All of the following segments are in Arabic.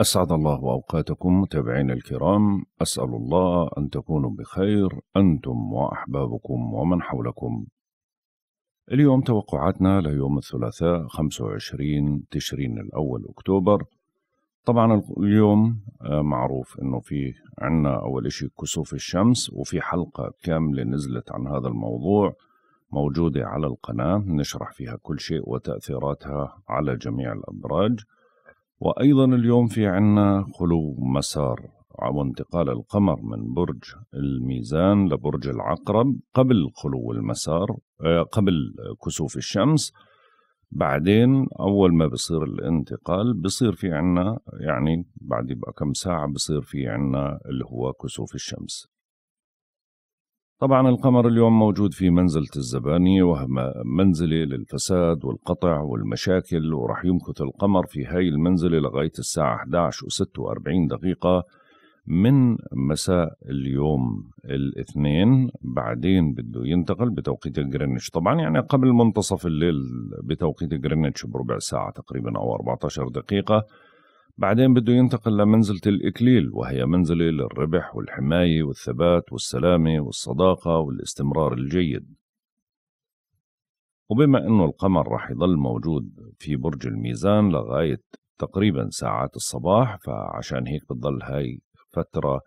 أسعد الله أوقاتكم متابعينا الكرام أسأل الله أن تكونوا بخير أنتم وأحبابكم ومن حولكم اليوم توقعاتنا ليوم الثلاثاء 25 تشرين الأول أكتوبر طبعا اليوم آه، معروف أنه في عنا أول شيء كسوف الشمس وفي حلقة كاملة نزلت عن هذا الموضوع موجودة على القناة نشرح فيها كل شيء وتأثيراتها على جميع الأبراج وأيضا اليوم في عنا خلو مسار وانتقال القمر من برج الميزان لبرج العقرب قبل خلو المسار آه، قبل كسوف الشمس بعدين أول ما بصير الانتقال بصير في عنا يعني بعد يبقى كم ساعة بصير في عنا اللي هو كسوف الشمس طبعا القمر اليوم موجود في منزلة الزبانية وهما منزلة للفساد والقطع والمشاكل ورح يمكث القمر في هاي المنزلة لغاية الساعة 11 و46 دقيقة من مساء اليوم الاثنين بعدين بده ينتقل بتوقيت جرينتش طبعا يعني قبل منتصف الليل بتوقيت جرينتش بربع ساعة تقريبا أو 14 دقيقة بعدين بده ينتقل لمنزلة الإكليل وهي منزلة للربح والحماية والثبات والسلامة والصداقة والاستمرار الجيد وبما أنه القمر رح يضل موجود في برج الميزان لغاية تقريبا ساعات الصباح فعشان هيك بتضل هاي فترة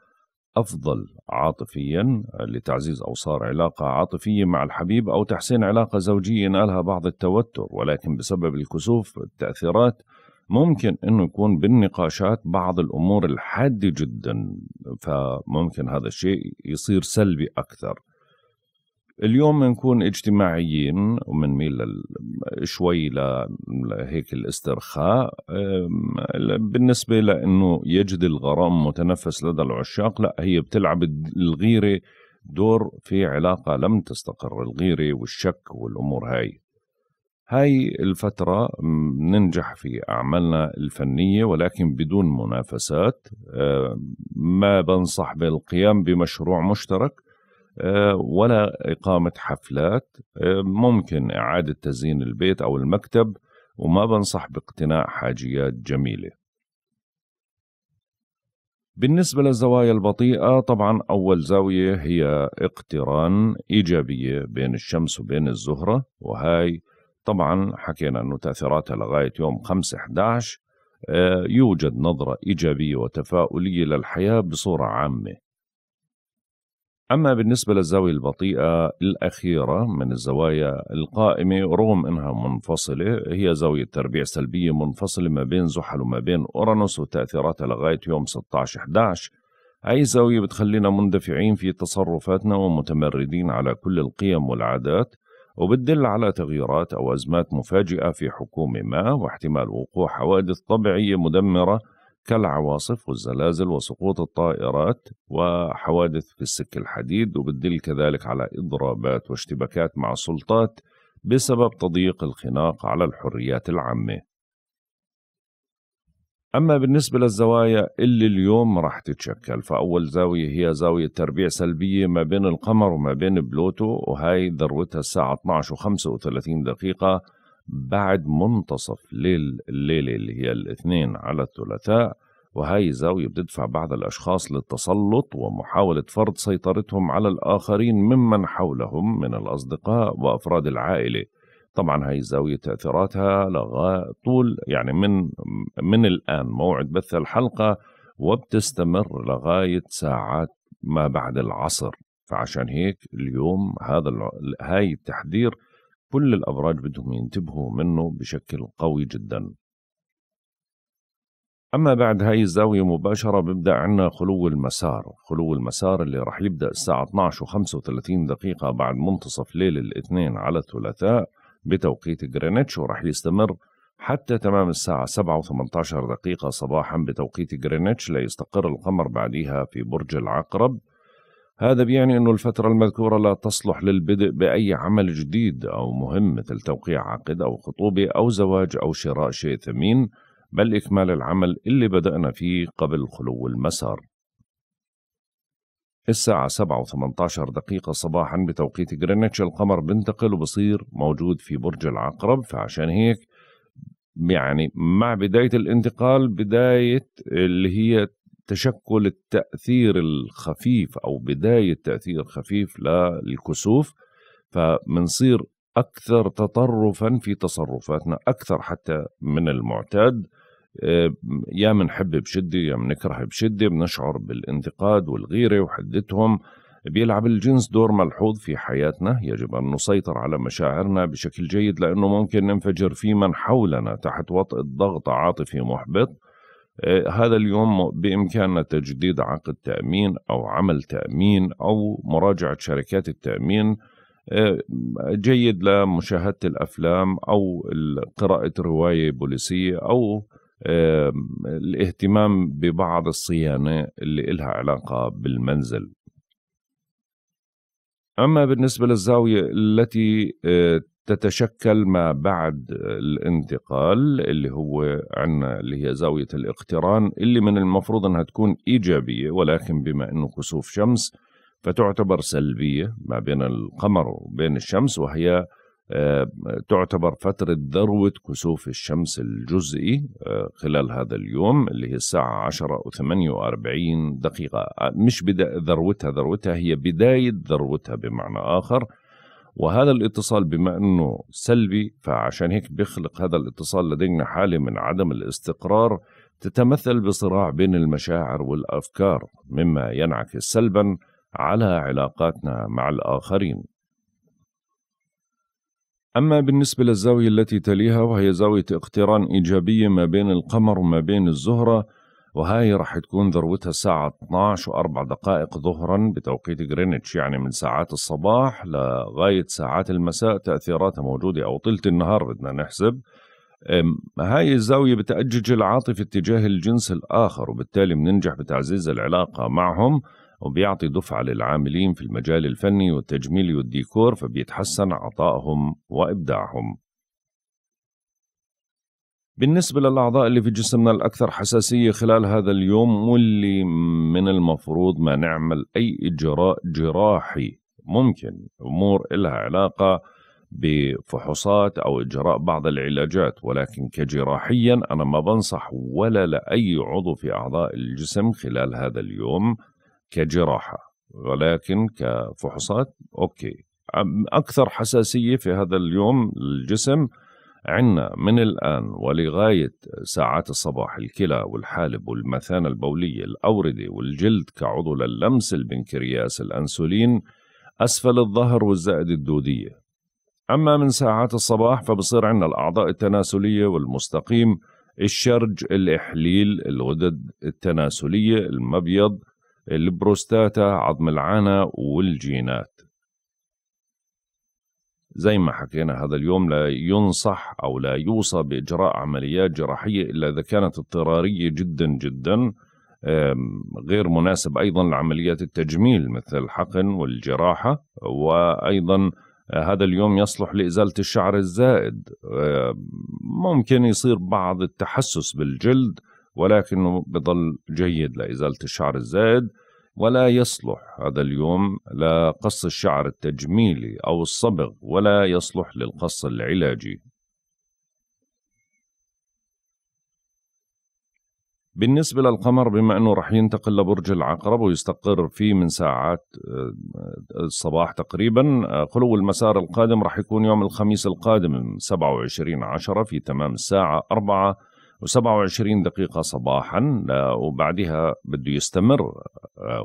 أفضل عاطفيا لتعزيز أوصار علاقة عاطفية مع الحبيب أو تحسين علاقة زوجية نالها بعض التوتر ولكن بسبب الكسوف التأثيرات ممكن انه يكون بالنقاشات بعض الامور الحاده جدا فممكن هذا الشيء يصير سلبي اكثر اليوم بنكون اجتماعيين ومنميل شوي لهيك الاسترخاء بالنسبه لانه يجد الغرام متنفس لدى العشاق لا هي بتلعب الغيره دور في علاقه لم تستقر الغيره والشك والامور هاي هاي الفترة ننجح في أعمالنا الفنية ولكن بدون منافسات آه، ما بنصح بالقيام بمشروع مشترك آه، ولا إقامة حفلات آه، ممكن إعادة تزيين البيت أو المكتب وما بنصح باقتناء حاجيات جميلة بالنسبة للزوايا البطيئة طبعا أول زاوية هي اقتران إيجابية بين الشمس وبين الزهرة وهاي طبعا حكينا أنه تأثيراتها لغاية يوم 5 11 آه، يوجد نظرة إيجابية وتفاؤلية للحياة بصورة عامة أما بالنسبة للزاوية البطيئة الأخيرة من الزوايا القائمة رغم أنها منفصلة هي زاوية تربيع سلبية منفصلة ما بين زحل وما بين أورانوس وتأثيراتها لغاية يوم 16-11 أي زاوية بتخلينا مندفعين في تصرفاتنا ومتمردين على كل القيم والعادات وبتدل على تغييرات أو أزمات مفاجئة في حكومة ما واحتمال وقوع حوادث طبيعية مدمرة كالعواصف والزلازل وسقوط الطائرات وحوادث في السك الحديد وبتدل كذلك على إضرابات واشتباكات مع السلطات بسبب تضييق الخناق على الحريات العامة أما بالنسبة للزوايا اللي اليوم راح تتشكل فأول زاوية هي زاوية تربيع سلبية ما بين القمر وما بين بلوتو وهي ذروتها الساعة 12 و35 دقيقة بعد منتصف ليل الليلة اللي هي الاثنين على الثلاثاء وهي زاوية بتدفع بعض الأشخاص للتسلط ومحاولة فرض سيطرتهم على الآخرين ممن حولهم من الأصدقاء وأفراد العائلة طبعا هاي الزاوية تأثيراتها لغا طول يعني من من الآن موعد بث الحلقة وبتستمر لغاية ساعات ما بعد العصر فعشان هيك اليوم هذا هاي التحذير كل الأبراج بدهم ينتبهوا منه بشكل قوي جدا أما بعد هاي الزاوية مباشرة بيبدأ عنا خلو المسار خلو المسار اللي رح يبدأ الساعة 12 و35 دقيقة بعد منتصف ليل الاثنين على الثلاثاء بتوقيت جرينتش وراح يستمر حتى تمام الساعة 7 و18 دقيقة صباحا بتوقيت جرينتش ليستقر القمر بعدها في برج العقرب هذا بيعني أن الفترة المذكورة لا تصلح للبدء بأي عمل جديد أو مهم مثل توقيع عقد أو خطوبة أو زواج أو شراء شيء ثمين بل إكمال العمل اللي بدأنا فيه قبل خلو المسار الساعة 7 و18 دقيقة صباحا بتوقيت جرينتش القمر بينتقل وبصير موجود في برج العقرب فعشان هيك يعني مع بداية الانتقال بداية اللي هي تشكل التأثير الخفيف أو بداية تأثير خفيف للكسوف فمنصير أكثر تطرفا في تصرفاتنا أكثر حتى من المعتاد آه، يا منحب بشدة يا منكره بشدة بنشعر بالانتقاد والغيرة وحدتهم بيلعب الجنس دور ملحوظ في حياتنا يجب أن نسيطر على مشاعرنا بشكل جيد لأنه ممكن ننفجر في من حولنا تحت وطئ الضغط عاطفي محبط آه، هذا اليوم بإمكاننا تجديد عقد تأمين أو عمل تأمين أو مراجعة شركات التأمين آه، جيد لمشاهدة الأفلام أو قراءة رواية بوليسية أو الاهتمام ببعض الصيانة اللي إلها علاقة بالمنزل أما بالنسبة للزاوية التي آه، تتشكل ما بعد الانتقال اللي هو عندنا اللي هي زاوية الاقتران اللي من المفروض أنها تكون إيجابية ولكن بما أنه كسوف شمس فتعتبر سلبية ما بين القمر وبين الشمس وهي آه، تعتبر فترة ذروة كسوف الشمس الجزئي آه، خلال هذا اليوم اللي هي الساعة 10 و48 دقيقة آه، مش بدا ذروتها ذروتها هي بداية ذروتها بمعنى آخر وهذا الاتصال بما أنه سلبي فعشان هيك بيخلق هذا الاتصال لدينا حالة من عدم الاستقرار تتمثل بصراع بين المشاعر والأفكار مما ينعكس سلبا على علاقاتنا مع الآخرين أما بالنسبة للزاوية التي تليها وهي زاوية اقتران إيجابية ما بين القمر وما بين الزهرة وهاي رح تكون ذروتها الساعة 12 وأربع دقائق ظهرا بتوقيت غرينتش يعني من ساعات الصباح لغاية ساعات المساء تأثيراتها موجودة أو طيلة النهار بدنا نحسب هاي الزاوية بتأجج العاطفة اتجاه الجنس الآخر وبالتالي بننجح بتعزيز العلاقة معهم وبيعطي دفعة للعاملين في المجال الفني والتجميلي والديكور فبيتحسن عطائهم وإبداعهم بالنسبة للأعضاء اللي في جسمنا الأكثر حساسية خلال هذا اليوم واللي من المفروض ما نعمل أي إجراء جراحي ممكن أمور إلها علاقة بفحوصات أو إجراء بعض العلاجات ولكن كجراحيا أنا ما بنصح ولا لأي عضو في أعضاء الجسم خلال هذا اليوم كجراحه ولكن كفحوصات اوكي اكثر حساسيه في هذا اليوم الجسم عندنا من الآن ولغاية ساعات الصباح الكلى والحالب والمثانة البولية الأوردة والجلد كعضو للمس البنكرياس الأنسولين أسفل الظهر والزائدة الدودية أما من ساعات الصباح فبصير عندنا الأعضاء التناسلية والمستقيم الشرج الإحليل الغدد التناسلية المبيض البروستاتا عظم العانة والجينات زي ما حكينا هذا اليوم لا ينصح أو لا يوصى بإجراء عمليات جراحية إلا إذا كانت اضطرارية جدا جدا غير مناسب أيضا لعمليات التجميل مثل الحقن والجراحة وأيضا هذا اليوم يصلح لإزالة الشعر الزائد ممكن يصير بعض التحسس بالجلد ولكنه بضل جيد لإزالة الشعر الزائد ولا يصلح هذا اليوم لقص الشعر التجميلي أو الصبغ ولا يصلح للقص العلاجي بالنسبة للقمر بما أنه رح ينتقل لبرج العقرب ويستقر فيه من ساعات آه، الصباح تقريبا آه، خلو المسار القادم رح يكون يوم الخميس القادم 27 عشرة في تمام الساعة 4 و27 دقيقة صباحا وبعدها بده يستمر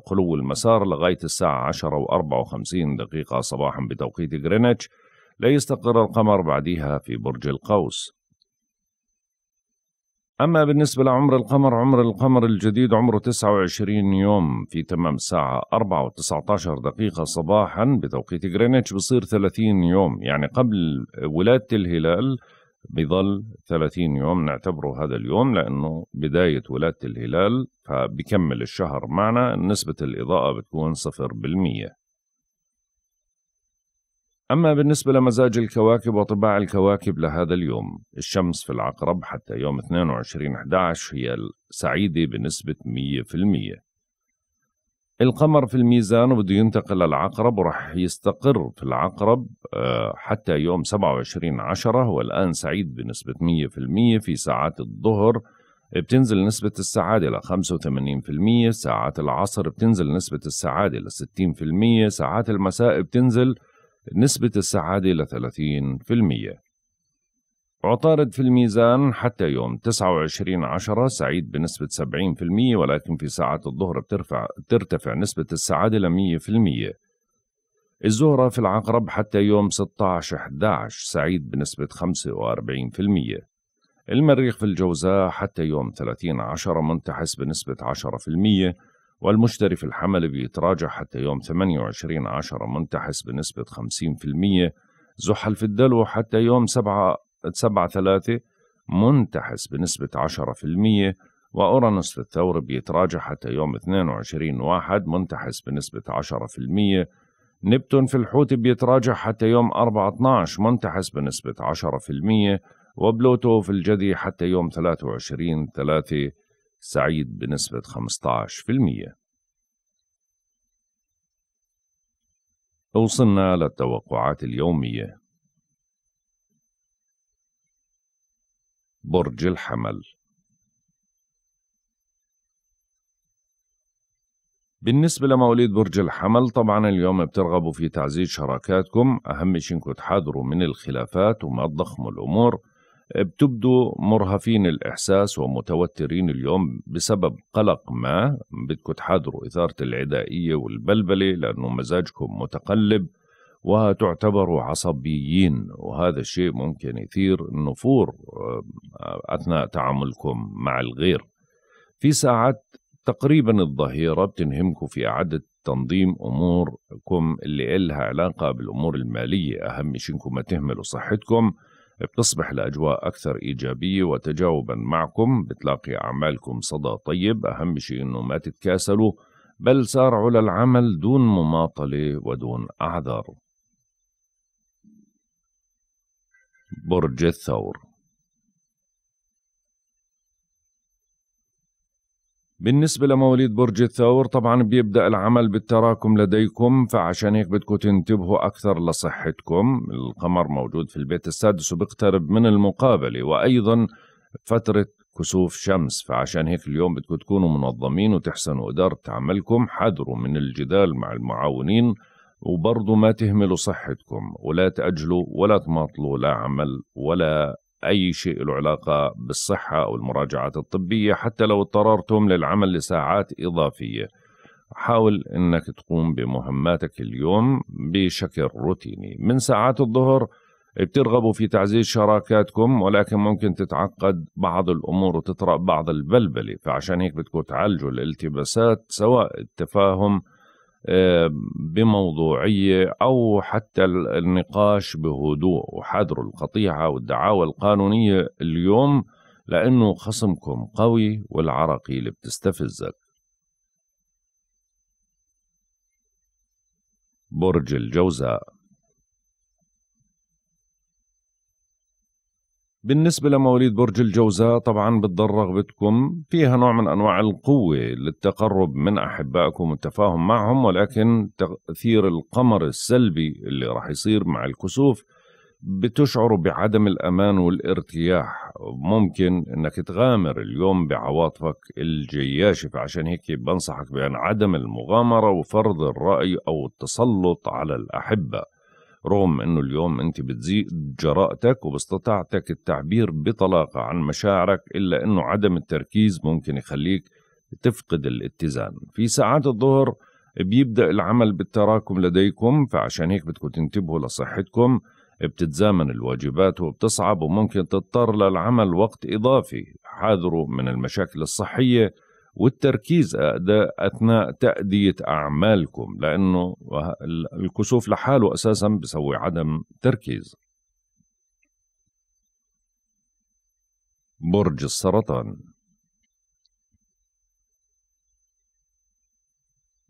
خلو آه، المسار لغاية الساعة 10 و54 دقيقة صباحا بتوقيت غرينتش ليستقر القمر بعدها في برج القوس أما بالنسبة لعمر القمر عمر القمر الجديد عمره 29 يوم في تمام الساعة 4 و19 دقيقة صباحا بتوقيت غرينتش بصير 30 يوم يعني قبل ولادة الهلال بظل 30 يوم نعتبره هذا اليوم لأنه بداية ولادة الهلال فبكمل الشهر معنا نسبة الإضاءة بتكون 0% أما بالنسبة لمزاج الكواكب وطباع الكواكب لهذا اليوم الشمس في العقرب حتى يوم 22-11 هي السعيدة بنسبة 100% القمر في الميزان وبده ينتقل للعقرب وراح يستقر في العقرب آه، حتى يوم 27 عشرة هو الآن سعيد بنسبة 100% في ساعات الظهر بتنزل نسبة السعادة ل 85% ساعات العصر بتنزل نسبة السعادة ل 60% ساعات المساء بتنزل نسبة السعادة ل 30% عطارد في الميزان حتى يوم 29 عشرة سعيد بنسبة 70% ولكن في ساعات الظهر بترفع ترتفع نسبة السعادة ل 100% الزهرة في العقرب حتى يوم 16 11 سعيد بنسبة 45% المريخ في الجوزاء حتى يوم 30 عشرة منتحس بنسبة 10% والمشتري في الحمل بيتراجع حتى يوم 28 عشرة منتحس بنسبة 50% زحل في الدلو حتى يوم 7 7 3 منتحس بنسبة عشرة في المية وأورانوس في الثور بيتراجع حتى يوم 22 واحد منتحس بنسبة عشرة في المية نبتون في الحوت بيتراجع حتى يوم 4 12 منتحس بنسبة عشرة في المية وبلوتو في الجدي حتى يوم 23 3 سعيد بنسبة 15% وصلنا للتوقعات اليومية برج الحمل بالنسبة لمواليد برج الحمل طبعا اليوم بترغبوا في تعزيز شراكاتكم أهم شيء انكم تحاذروا من الخلافات وما تضخموا الأمور بتبدوا مرهفين الإحساس ومتوترين اليوم بسبب قلق ما بدكم تحاذروا إثارة العدائية والبلبلة لأنه مزاجكم متقلب وتعتبر عصبيين وهذا الشيء ممكن يثير النفور آه، أثناء تعاملكم مع الغير في ساعات تقريبا الظهيرة بتنهمكم في إعادة تنظيم أموركم اللي إلها علاقة بالأمور المالية أهم شيء إنكم ما تهملوا صحتكم بتصبح الأجواء أكثر إيجابية وتجاوبا معكم بتلاقي أعمالكم صدى طيب أهم شيء إنه ما تتكاسلوا بل سارعوا للعمل دون مماطلة ودون أعذار برج الثور بالنسبة لمواليد برج الثور طبعا بيبدأ العمل بالتراكم لديكم فعشان هيك بدكم تنتبهوا أكثر لصحتكم القمر موجود في البيت السادس وبيقترب من المقابلة وأيضا فترة كسوف شمس فعشان هيك اليوم بدكم تكونوا منظمين وتحسنوا إدارة عملكم حذروا من الجدال مع المعاونين وبرضه ما تهملوا صحتكم ولا تأجلوا ولا تماطلوا لا عمل ولا أي شيء له علاقة بالصحة أو المراجعات الطبية حتى لو اضطررتم للعمل لساعات إضافية حاول أنك تقوم بمهماتك اليوم بشكل روتيني من ساعات الظهر بترغبوا في تعزيز شراكاتكم ولكن ممكن تتعقد بعض الأمور وتطرأ بعض البلبلة فعشان هيك بدكم تعالجوا الالتباسات سواء التفاهم آه، بموضوعية أو حتى النقاش بهدوء وحذر القطيعة والدعاوى القانونية اليوم لأنه خصمكم قوي والعرقي اللي بتستفزك برج الجوزاء بالنسبة لمواليد برج الجوزاء طبعا بتضر رغبتكم فيها نوع من أنواع القوة للتقرب من أحبائكم والتفاهم معهم ولكن تأثير القمر السلبي اللي راح يصير مع الكسوف بتشعروا بعدم الأمان والارتياح ممكن أنك تغامر اليوم بعواطفك الجياشة فعشان هيك بنصحك بأن عدم المغامرة وفرض الرأي أو التسلط على الأحبة رغم أنه اليوم أنت بتزيد جراءتك وباستطاعتك التعبير بطلاقة عن مشاعرك إلا أنه عدم التركيز ممكن يخليك تفقد الاتزان في ساعات الظهر بيبدأ العمل بالتراكم لديكم فعشان هيك بدكم تنتبهوا لصحتكم بتتزامن الواجبات وبتصعب وممكن تضطر للعمل وقت إضافي حاذروا من المشاكل الصحية والتركيز ده أثناء تأدية أعمالكم لأنه الكسوف لحاله أساسا بسوي عدم تركيز برج السرطان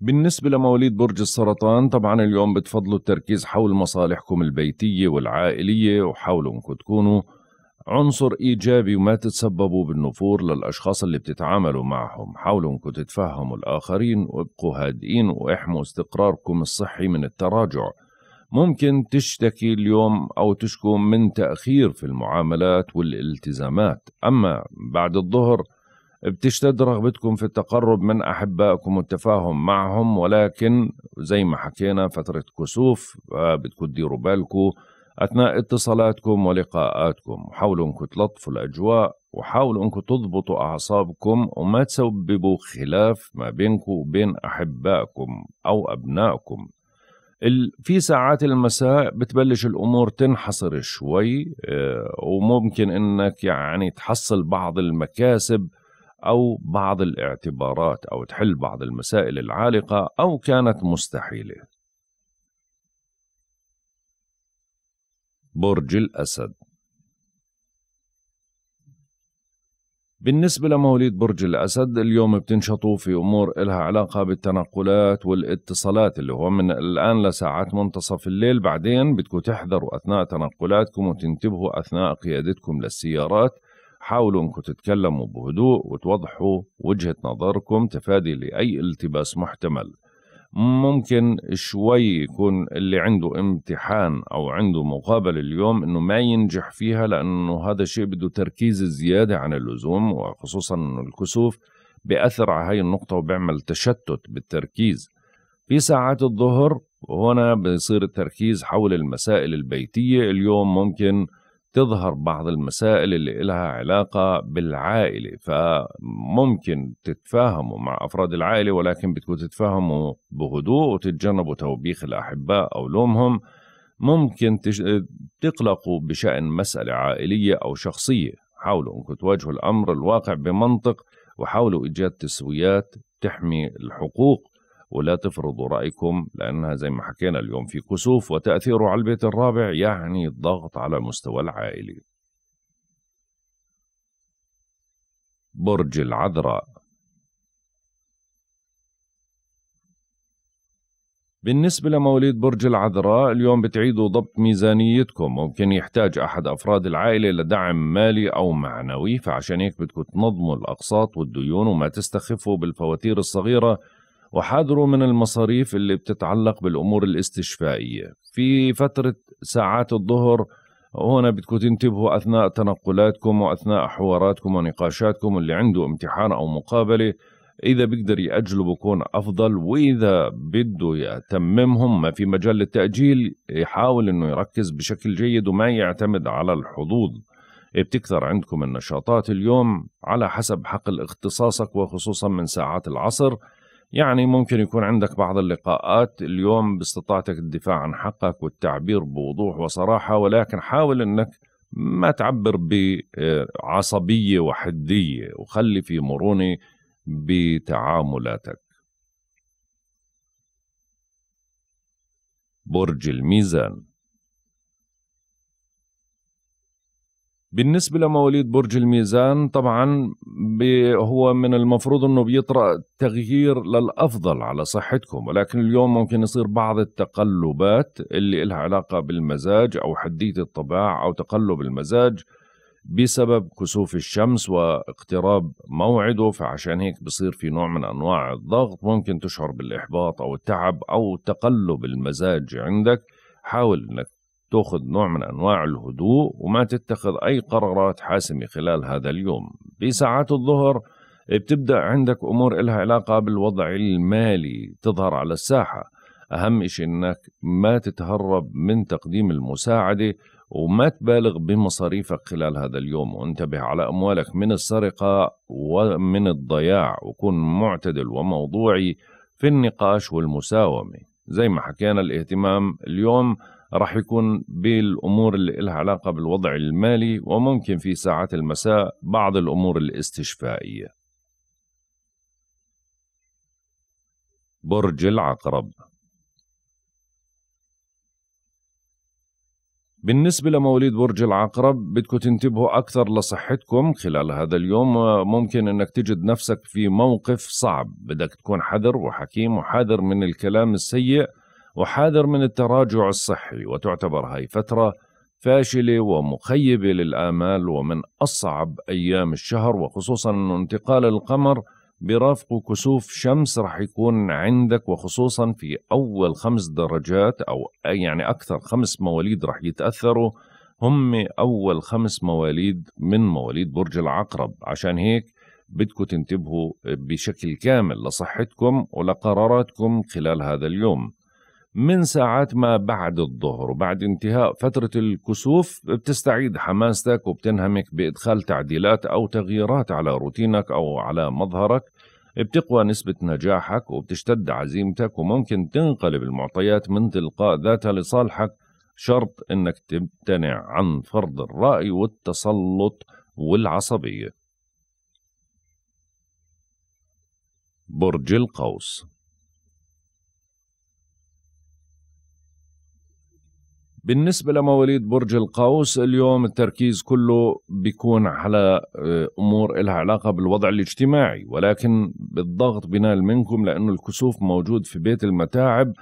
بالنسبة لمواليد برج السرطان طبعا اليوم بتفضلوا التركيز حول مصالحكم البيتية والعائلية وحاولوا انكم تكونوا عنصر إيجابي وما تتسببوا بالنفور للأشخاص اللي بتتعاملوا معهم حاولوا أنكم تتفهموا الآخرين وابقوا هادئين واحموا استقراركم الصحي من التراجع ممكن تشتكي اليوم أو تشكو من تأخير في المعاملات والالتزامات أما بعد الظهر بتشتد رغبتكم في التقرب من أحبائكم والتفاهم معهم ولكن زي ما حكينا فترة كسوف آه، بتكون ديروا بالكم أثناء اتصالاتكم ولقاءاتكم حاولوا أنكم تلطفوا الأجواء وحاولوا أنكم تضبطوا أعصابكم وما تسببوا خلاف ما بينكم وبين أحبائكم أو أبنائكم في ساعات المساء بتبلش الامور تنحصر شوي آه، وممكن انك يعني تحصل بعض المكاسب او بعض الاعتبارات او تحل بعض المسائل العالقه او كانت مستحيله برج الأسد بالنسبة لمواليد برج الأسد اليوم بتنشطوا في أمور إلها علاقة بالتنقلات والاتصالات اللي هو من الآن لساعات منتصف الليل بعدين بدكم تحذروا أثناء تنقلاتكم وتنتبهوا أثناء قيادتكم للسيارات حاولوا أنكم تتكلموا بهدوء وتوضحوا وجهة نظركم تفادي لأي التباس محتمل ممكن شوي يكون اللي عنده امتحان او عنده مقابله اليوم انه ما ينجح فيها لانه هذا الشيء بده تركيز زياده عن اللزوم وخصوصا انه الكسوف بأثر على هاي النقطة وبيعمل تشتت بالتركيز في ساعات الظهر هنا بيصير التركيز حول المسائل البيتية اليوم ممكن تظهر بعض المسائل اللي لها علاقة بالعائلة فممكن تتفاهموا مع أفراد العائلة ولكن بدكم تتفاهموا بهدوء وتتجنبوا توبيخ الأحباء أو لومهم ممكن تقلقوا بشأن مسألة عائلية أو شخصية حاولوا أنكم تواجهوا الأمر الواقع بمنطق وحاولوا إيجاد تسويات تحمي الحقوق ولا تفرضوا رأيكم لأنها زي ما حكينا اليوم في كسوف وتأثيره على البيت الرابع يعني الضغط على المستوى العائلي برج العذراء بالنسبة لمواليد برج العذراء اليوم بتعيدوا ضبط ميزانيتكم ممكن يحتاج أحد أفراد العائلة لدعم مالي أو معنوي فعشان هيك بدكم تنظموا الأقساط والديون وما تستخفوا بالفواتير الصغيرة وحذروا من المصاريف اللي بتتعلق بالأمور الاستشفائية في فترة ساعات الظهر هنا بدكم تنتبهوا أثناء تنقلاتكم وأثناء حواراتكم ونقاشاتكم اللي عنده امتحان أو مقابلة إذا بيقدر يأجله بكون أفضل وإذا بده يتممهم ما في مجال للتأجيل يحاول إنه يركز بشكل جيد وما يعتمد على الحظوظ بتكثر عندكم النشاطات اليوم على حسب حقل اختصاصك وخصوصا من ساعات العصر يعني ممكن يكون عندك بعض اللقاءات اليوم باستطاعتك الدفاع عن حقك والتعبير بوضوح وصراحة ولكن حاول أنك ما تعبر بعصبية وحدية وخلي في مرونة بتعاملاتك برج الميزان بالنسبة لمواليد برج الميزان طبعا هو من المفروض انه بيطرأ تغيير للأفضل على صحتكم ولكن اليوم ممكن يصير بعض التقلبات اللي لها علاقة بالمزاج أو حدية الطباع أو تقلب المزاج بسبب كسوف الشمس واقتراب موعده فعشان هيك بصير في نوع من أنواع الضغط ممكن تشعر بالإحباط أو التعب أو تقلب المزاج عندك حاول انك تأخذ نوع من أنواع الهدوء وما تتخذ أي قرارات حاسمة خلال هذا اليوم بساعات الظهر بتبدأ عندك أمور إلها علاقة بالوضع المالي تظهر على الساحة أهم شيء أنك ما تتهرب من تقديم المساعدة وما تبالغ بمصاريفك خلال هذا اليوم وانتبه على أموالك من السرقة ومن الضياع وكن معتدل وموضوعي في النقاش والمساومة زي ما حكينا الاهتمام اليوم راح يكون بالأمور اللي لها علاقة بالوضع المالي وممكن في ساعات المساء بعض الأمور الاستشفائية برج العقرب بالنسبة لمواليد برج العقرب بدكم تنتبهوا أكثر لصحتكم خلال هذا اليوم ممكن أنك تجد نفسك في موقف صعب بدك تكون حذر وحكيم وحذر من الكلام السيء وحاذر من التراجع الصحي وتعتبر هاي فترة فاشلة ومخيبة للآمال ومن أصعب أيام الشهر وخصوصا أنه انتقال القمر برافقه كسوف شمس رح يكون عندك وخصوصا في أول خمس درجات أو يعني أكثر خمس مواليد رح يتأثروا هم أول خمس مواليد من مواليد برج العقرب عشان هيك بدكم تنتبهوا بشكل كامل لصحتكم ولقراراتكم خلال هذا اليوم من ساعات ما بعد الظهر وبعد انتهاء فترة الكسوف بتستعيد حماستك وبتنهمك بإدخال تعديلات أو تغييرات على روتينك أو على مظهرك بتقوى نسبة نجاحك وبتشتد عزيمتك وممكن تنقلب المعطيات من تلقاء ذاتها لصالحك شرط أنك تمتنع عن فرض الرأي والتسلط والعصبية برج القوس بالنسبة لمواليد برج القوس اليوم التركيز كله بيكون على آه، أمور لها علاقة بالوضع الاجتماعي ولكن بالضغط بنال منكم لأنه الكسوف موجود في بيت المتاعب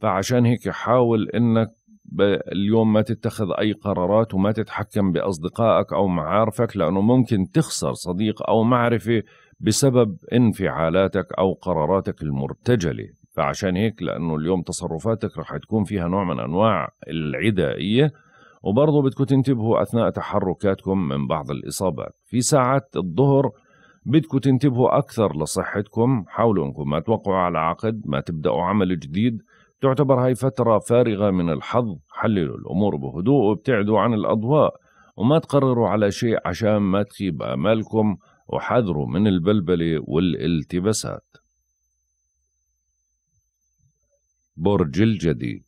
فعشان هيك حاول أنك اليوم ما تتخذ أي قرارات وما تتحكم بأصدقائك أو معارفك لأنه ممكن تخسر صديق أو معرفة بسبب انفعالاتك أو قراراتك المرتجلة فعشان هيك لانه اليوم تصرفاتك رح تكون فيها نوع من انواع العدائيه وبرضه بدكم تنتبهوا اثناء تحركاتكم من بعض الاصابات في ساعات الظهر بدكم تنتبهوا اكثر لصحتكم حاولوا انكم ما توقعوا على عقد ما تبداوا عمل جديد تعتبر هاي فترة فارغة من الحظ حللوا الأمور بهدوء وابتعدوا عن الأضواء وما تقرروا على شيء عشان ما تخيب آمالكم وحذروا من البلبلة والالتباسات برج الجدي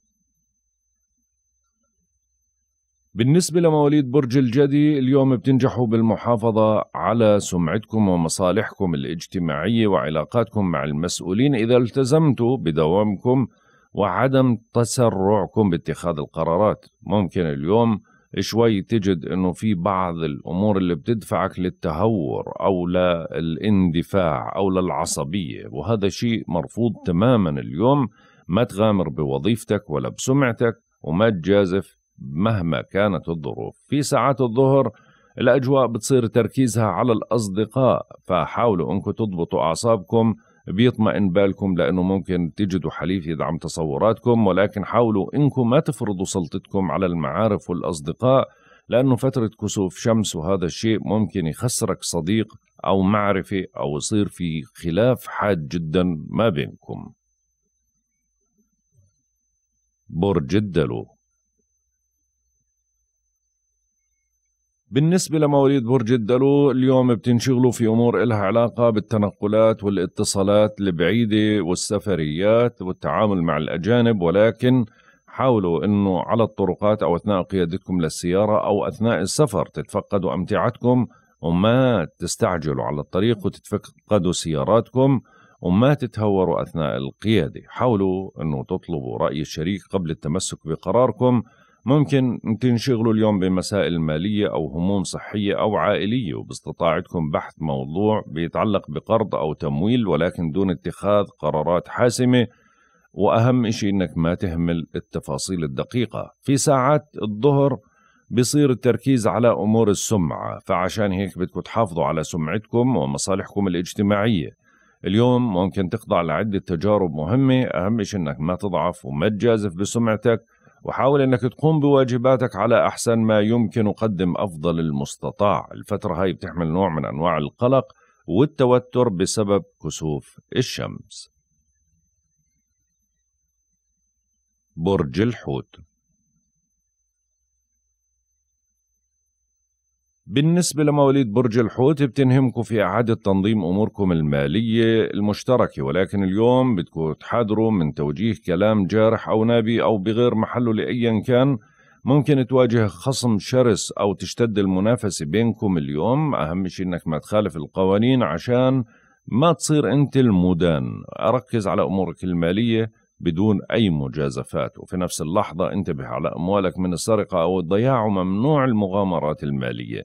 بالنسبة لمواليد برج الجدي اليوم بتنجحوا بالمحافظة على سمعتكم ومصالحكم الاجتماعية وعلاقاتكم مع المسؤولين إذا التزمتوا بدوامكم وعدم تسرعكم باتخاذ القرارات ممكن اليوم شوي تجد انه في بعض الامور اللي بتدفعك للتهور او للاندفاع او للعصبيه وهذا شيء مرفوض تماما اليوم ما تغامر بوظيفتك ولا بسمعتك وما تجازف مهما كانت الظروف في ساعات الظهر الأجواء بتصير تركيزها على الأصدقاء فحاولوا أنكم تضبطوا أعصابكم بيطمئن بالكم لأنه ممكن تجدوا حليف يدعم تصوراتكم ولكن حاولوا أنكم ما تفرضوا سلطتكم على المعارف والأصدقاء لأنه فترة كسوف شمس وهذا الشيء ممكن يخسرك صديق أو معرفة أو يصير في خلاف حاد جدا ما بينكم برج الدلو بالنسبة لمواليد برج الدلو اليوم بتنشغلوا في أمور إلها علاقة بالتنقلات والاتصالات البعيدة والسفريات والتعامل مع الأجانب ولكن حاولوا أنه على الطرقات أو أثناء قيادتكم للسيارة أو أثناء السفر تتفقدوا أمتعتكم وما تستعجلوا على الطريق وتتفقدوا سياراتكم وما تتهوروا أثناء القيادة حاولوا أنه تطلبوا رأي الشريك قبل التمسك بقراركم ممكن تنشغلوا اليوم بمسائل مالية أو هموم صحية أو عائلية وباستطاعتكم بحث موضوع بيتعلق بقرض أو تمويل ولكن دون اتخاذ قرارات حاسمة وأهم شيء أنك ما تهمل التفاصيل الدقيقة في ساعات الظهر بصير التركيز على أمور السمعة فعشان هيك بدكم تحافظوا على سمعتكم ومصالحكم الاجتماعية اليوم ممكن تخضع لعدة تجارب مهمة أهم شيء أنك ما تضعف وما تجازف بسمعتك وحاول أنك تقوم بواجباتك على أحسن ما يمكن وقدم أفضل المستطاع الفترة هاي بتحمل نوع من أنواع القلق والتوتر بسبب كسوف الشمس برج الحوت بالنسبة لمواليد برج الحوت بتنهمكم في إعادة تنظيم أموركم المالية المشتركة ولكن اليوم بدكم تحذروا من توجيه كلام جارح أو نابي أو بغير محله لأيا كان ممكن تواجه خصم شرس أو تشتد المنافسة بينكم اليوم أهم شيء أنك ما تخالف القوانين عشان ما تصير أنت المدان ركز على أمورك المالية بدون أي مجازفات وفي نفس اللحظة انتبه على أموالك من السرقة أو الضياع وممنوع المغامرات المالية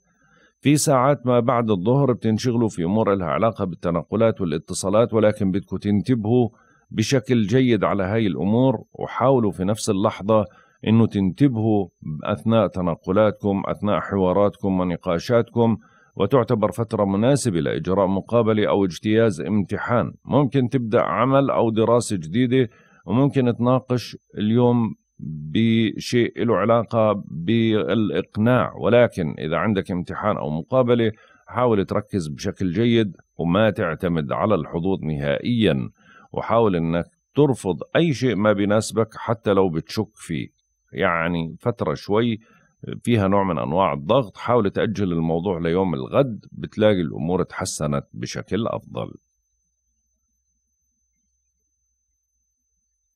في ساعات ما بعد الظهر بتنشغلوا في امور لها علاقه بالتنقلات والاتصالات ولكن بدكم تنتبهوا بشكل جيد على هاي الامور وحاولوا في نفس اللحظه انه تنتبهوا اثناء تنقلاتكم اثناء حواراتكم ونقاشاتكم وتعتبر فترة مناسبة لإجراء مقابلة أو اجتياز امتحان ممكن تبدأ عمل أو دراسة جديدة وممكن تناقش اليوم بشيء له علاقة بالإقناع ولكن إذا عندك امتحان أو مقابلة حاول تركز بشكل جيد وما تعتمد على الحظوظ نهائيا وحاول أنك ترفض أي شيء ما بيناسبك حتى لو بتشك فيه يعني فترة شوي فيها نوع من أنواع الضغط حاول تأجل الموضوع ليوم الغد بتلاقي الأمور تحسنت بشكل أفضل